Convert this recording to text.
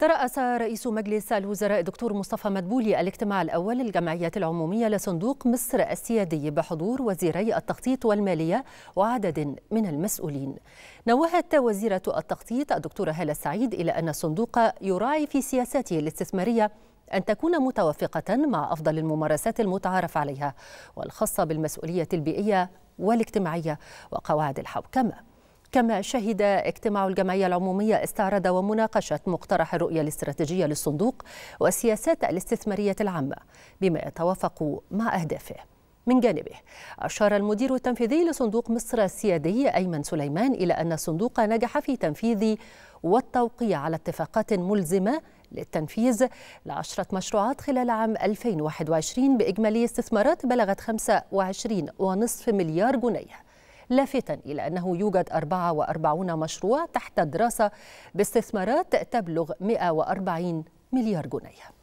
ترأس رئيس مجلس الوزراء الدكتور مصطفى مدبولي الاجتماع الأول للجمعية العمومية لصندوق مصر السيادي بحضور وزيري التخطيط والمالية وعدد من المسؤولين نوهت وزيرة التخطيط الدكتورة هالة السعيد إلى أن الصندوق يراعي في سياساته الاستثمارية أن تكون متوافقة مع أفضل الممارسات المتعارف عليها والخاصة بالمسؤولية البيئية والاجتماعية وقواعد الحوكمة كما شهد اجتماع الجمعية العمومية استعرض ومناقشة مقترح الرؤية الاستراتيجية للصندوق والسياسات الاستثمارية العامة بما يتوافق مع أهدافه من جانبه أشار المدير التنفيذي لصندوق مصر السيادي أيمن سليمان إلى أن الصندوق نجح في تنفيذ والتوقيع على اتفاقات ملزمة للتنفيذ لعشرة مشروعات خلال عام 2021 بإجمالي استثمارات بلغت 25.5 مليار جنيه لافتا إلى أنه يوجد 44 مشروع تحت دراسة باستثمارات تبلغ 140 مليار جنيه